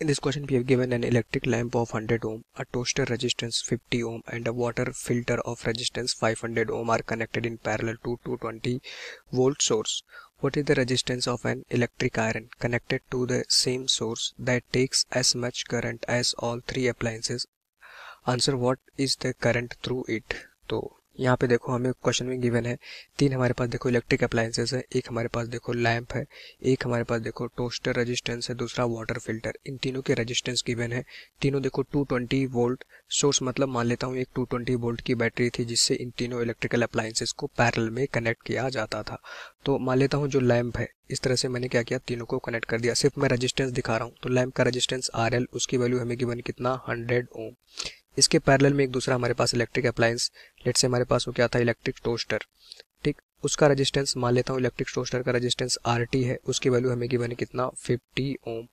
In this question we have given an electric lamp of 100 ohm, a toaster resistance 50 ohm and a water filter of resistance 500 ohm are connected in parallel to 220 volt source. What is the resistance of an electric iron connected to the same source that takes as much current as all three appliances? Answer what is the current through it? So यहाँ पे देखो हमें question में given है तीन हमारे पास देखो इलेक्ट्रिक अप्लायंसेस है एक हमारे पास देखो लैंप है एक हमारे पास देखो टोस्टर रेजिस्टेंस है दूसरा वाटर फिल्टर इन तीनों के रेजिस्टेंस गिवन है तीनों देखो 220 वोल्ट सोर्स मतलब मान लेता हूँ एक 220 वोल्ट की बैटरी थी जिससे इन तीनों इलेक्ट्रिकल अप्लायंसेस को पैरल में कनेक्ट किया जाता था तो मान लेता हूँ जो लैम्प है इस तरह से मैंने क्या किया तीनों को कनेक्ट कर दिया सिर्फ मैं रजिस्टेंस दिखा रहा हूँ तो लैम्प का रजिस्टेंस आर उसकी वैल्यू हमें गिवन कितना हंड्रेड ओम इसके पैरेलल में एक दूसरा हमारे पास इलेक्ट्रिक अप्लायंस लेट से हमारे पास वो क्या था इलेक्ट्रिक टोस्टर ठीक उसका रेजिस्टेंस मान लेता हूँ इलेक्ट्रिक टोस्टर का रेजिस्टेंस आर है उसकी वैल्यू हमें गिवन है कितना फिफ्टी ओम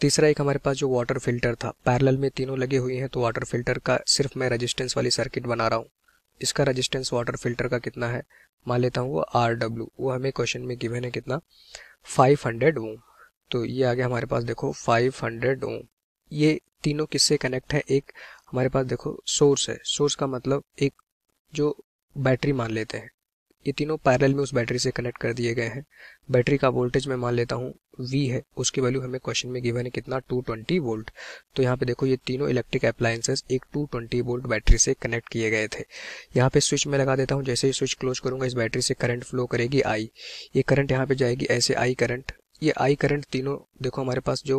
तीसरा एक हमारे पास जो वाटर फिल्टर था पैरेलल में तीनों लगे हुए हैं तो वाटर फिल्टर का सिर्फ मैं रजिस्टेंस वाली सर्किट बना रहा हूँ इसका रजिस्टेंस वाटर फिल्टर का कितना है मान लेता हूँ वो आर डब्ल्यू वो हमें क्वेश्चन में गिवन है कितना फाइव हंड्रेड ओम तो ये आगे हमारे पास देखो 500 हंड्रेड ओम ये तीनों किससे कनेक्ट है एक हमारे पास देखो सोर्स है सोर्स का मतलब एक जो बैटरी मान लेते हैं ये तीनों पैरल में उस बैटरी से कनेक्ट कर दिए गए हैं बैटरी का वोल्टेज मैं मान लेता हूँ वी है उसकी वैल्यू हमें क्वेश्चन में गिवन है कितना 220 वोल्ट तो यहाँ पे देखो ये तीनों इलेक्ट्रिक अप्लायंसेस एक 220 वोल्ट बैटरी से कनेक्ट किए गए थे यहाँ पे स्विच मैं लगा देता हूँ जैसे ही स्विच क्लोज करूंगा इस बैटरी से करंट फ्लो करेगी आई ये करंट यहाँ पे जाएगी ऐसे आई करंट ये आई करंट तीनों देखो हमारे पास जो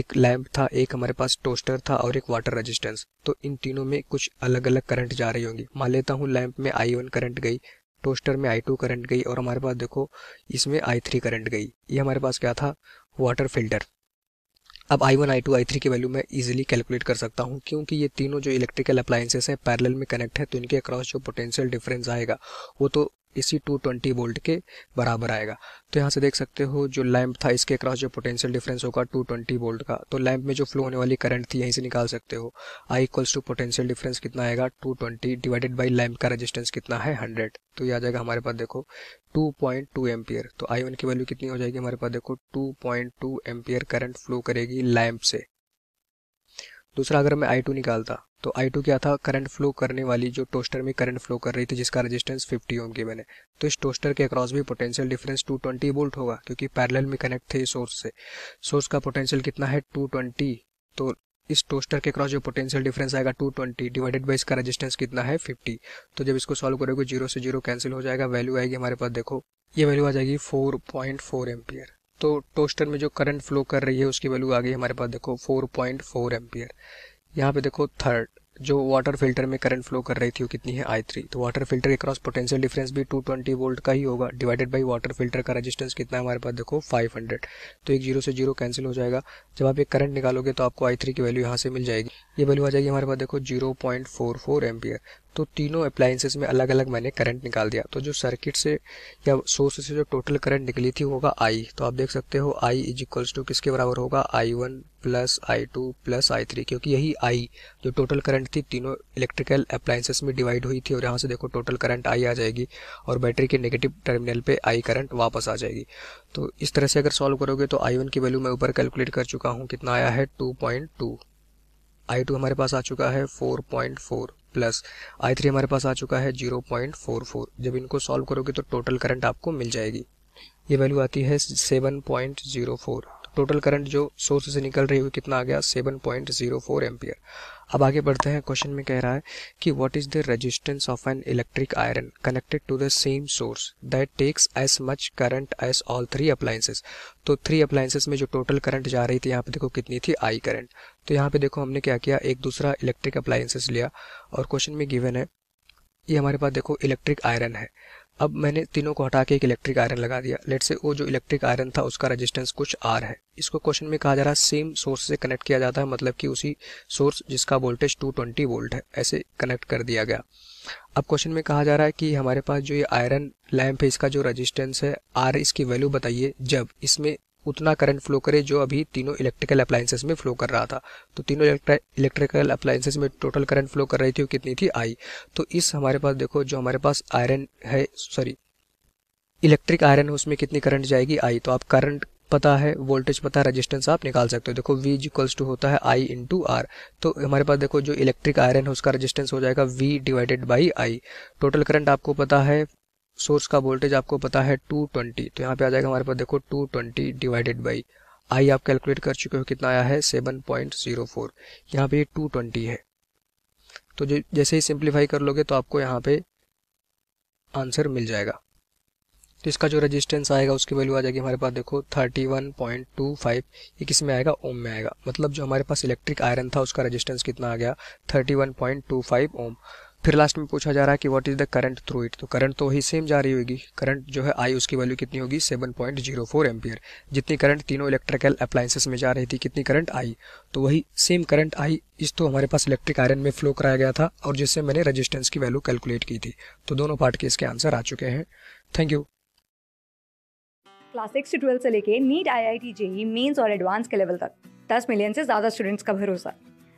एक लैम्प था एक हमारे पास टोस्टर था और एक वाटर रेजिस्टेंस तो इन तीनों में कुछ अलग अलग करंट जा रही होंगी मान लेता हूँ लैम्प में आई वन करंट गई टोस्टर में आई टू करंट गई और हमारे पास देखो इसमें आई थ्री करंट गई ये हमारे पास क्या था वाटर फिल्टर अब I one I two I three की वैल्यू मैं इजिली कैलकुलेट कर सकता हूँ क्योंकि ये तीनों जो इलेक्ट्रिकल अप्लायंसेस हैं पैरल में कनेक्ट है तो इनके अक्रॉस जो पोटेंशियल डिफरेंस आएगा वो तो इसी 220 वोल्ट के बराबर आएगा तो यहाँ से देख सकते हो जो लैंप था इसके क्रॉस जो पोटेंशियल डिफरेंस होगा 220 वोल्ट का तो लैंप में जो फ्लो होने वाली करंट थी यहीं से निकाल सकते हो I equals to potential difference कितना आएगा 220 डिवाइडेड बाई लैंप का रेजिस्टेंस कितना है 100 तो ये आ जाएगा हमारे पास देखो 2.2 पॉइंट एम्पियर तो आई वन की वैल्यू कितनी हो जाएगी हमारे पास देखो two point ampere current flow करेगी लैंप से दूसरा अगर मैं आई टू निकालता तो आई टू क्या था करंट फ्लो करने वाली जो टोस्टर में करंट फ्लो कर रही थी जिसका रेजिस्टेंस 50 ओम की मैंने तो इस टोस्टर के अक्रॉस भी पोटेंशियल डिफरेंस 220 वोल्ट होगा क्योंकि पैरेलल में कनेक्ट थे सोर्स से सोर्स का पोटेंशियल कितना है 220 तो इस टोस्टर के क्रॉस जो पोटेंशियल डिफरेंस आएगा 220 डिवाइडेड बाई इसका रजिस्टेंस कितना है 50 तो जब इसको सॉल्व करोगे जीरो से जीरो कैंसिल हो जाएगा वैल्यू आएगी हमारे पास देखो ये वैल्यू आ जाएगी 4.4 पॉइंट एम्पियर तो टोस्टर में जो करंट फ्लो कर रही है उसकी वैल्यू आ गई हमारे पास देखो फोर पॉइंट फोर यहाँ पे देखो थर्ड जो वाटर फिल्टर में करंट फ्लो कर रही थी वो कितनी है आई थ्री तो वाटर फिल्टर के क्रॉस पोटेंशियल डिफरेंस भी टू ट्वेंटी वोल्ट का ही होगा डिवाइडेड बाई वाटर फिल्टर का रेजिस्टेंस कितना है हमारे पास देखो फाइव हंड्रेड तो एक जीरो से जीरो कैंसिल हो जाएगा जब आप एक करंट निकालोगे तो आपको आई थ्री की वैल्यू यहाँ से मिल जाएगी ये वैल्यू आ जाएगी हमारे पास देखो जीरो पॉइंट फोर फोर तो तीनों अप्लाइंसेस में अलग अलग मैंने करंट निकाल दिया तो जो सर्किट से या सोर्स से जो टोटल करंट निकली थी होगा आई तो आप देख सकते हो आई इज इक्वल्स टू किसके बराबर होगा I one plus I two plus I three क्योंकि यही आई जो टोटल करंट थी तीनों इलेक्ट्रिकल अप्लाइंसेस में डिवाइड हुई थी और यहाँ से देखो टोटल करंट आई आ जाएगी और बैटरी के नेगेटिव टर्मिनल पर आई करंट वापस आ जाएगी तो इस तरह से अगर सॉल्व करोगे तो आई वन की वैल्यू मैं ऊपर कैलकुलेट कर चुका हूँ कितना आया है two point two I two हमारे पास आ चुका है four point four plus I three हमारे पास आ चुका है जीरो पॉइंट फोर फोर जब इनको सॉल्व करोगे तो टोटल करंट आपको मिल जाएगी ये वैल्यू आती है seven point zero four total current जो सोर्स से निकल रही है वो कितना आ गया seven point zero four ampere अब आगे बढ़ते हैं क्वेश्चन में कह रहा है कि what is the resistance of an electric iron connected to the same source that takes as much current as all three appliances तो थ्री अप्लायंसेस में जो टोटल करंट जा रही थी यहाँ पे देखो कितनी थी आई करंट तो यहाँ पे देखो हमने क्या किया एक दूसरा इलेक्ट्रिक अप्लायंसेस लिया और क्वेश्चन में गिवन है ये हमारे पास देखो इलेक्ट्रिक आयरन है अब मैंने तीनों को हटा के एक इलेक्ट्रिक आयरन लगा दिया लेट से वो जो इलेक्ट्रिक आयरन था उसका रेजिस्टेंस कुछ आर है इसको क्वेश्चन में कहा जा रहा है सेम सोर्स से कनेक्ट किया जाता है मतलब कि उसी सोर्स जिसका वोल्टेज 220 वोल्ट है ऐसे कनेक्ट कर दिया गया अब क्वेश्चन में कहा जा रहा है कि हमारे पास जो ये आयरन लैम्प है इसका जो रजिस्टेंस है आर इसकी वैल्यू बताइए जब इसमें उतना करंट फ्लो करे जो अभी तीनों इलेक्ट्रिकल अप्लायंसेस में फ्लो कर रहा था तो तीनों इलेक्ट्रिकल अप्लायंसेस में टोटल करंट फ्लो कर रही थी वो कितनी थी आई तो इस हमारे पास देखो जो हमारे पास आयरन है सॉरी इलेक्ट्रिक आयरन है उसमें कितनी करंट जाएगी आई तो आप करंट पता है वोल्टेज पता है रेजिस्टेंस आप निकाल सकते हो देखो वी इक्वल्स टू होता है आई इंटू आर तो हमारे पास देखो जो इलेक्ट्रिक आयरन है उसका रेजिस्टेंस हो जाएगा V divided by I total current आपको पता है सोर्स का वोल्टेज आपको पता है 220 तो यहाँ पे आ जाएगा हमारे पास देखो 220 डिवाइडेड बाई आई आप कैलकुलेट कर चुके हो कितना आया है 7.04 यहाँ पे ये 220 है तो जो जैसे ही सिंप्लीफाई कर लोगे तो आपको यहाँ पे आंसर मिल जाएगा तो इसका जो रेजिस्टेंस आएगा उसकी वैल्यू आ जाएगी हमारे पास देखो 31.25 ये किस में आएगा ओम में आएगा मतलब जो हमारे पास इलेक्ट्रिक आयरन था उसका रेजिस्टेंस कितना आ गया 31.25 ओम फिर लास्ट में पूछा जा रहा है कि what is the current through it तो करंट तो वही सेम जा रही होगी करंट जो है आई उसकी वैल्यू कितनी होगी 7.04 पॉइंट जितनी करंट तीनों इलेक्ट्रिकल अप्लाइंसेस में जा रही थी कितनी करंट आई तो वही सेम करंट आई इस तो हमारे पास इलेक्ट्रिक आयरन में फ्लो कराया गया था और जिससे मैंने रजिस्टेंस की वैल्यू कैलकुलेट की थी तो दोनों पार्ट के इसके आंसर आ चुके हैं थैंक यू क्लास सिक्स से ट्वेल्थ से लेके NEET I I T JEE mains और एडवांस के लेवल तक दस मिलियन से ज़्यादा स्टूडेंट्स का भरोसा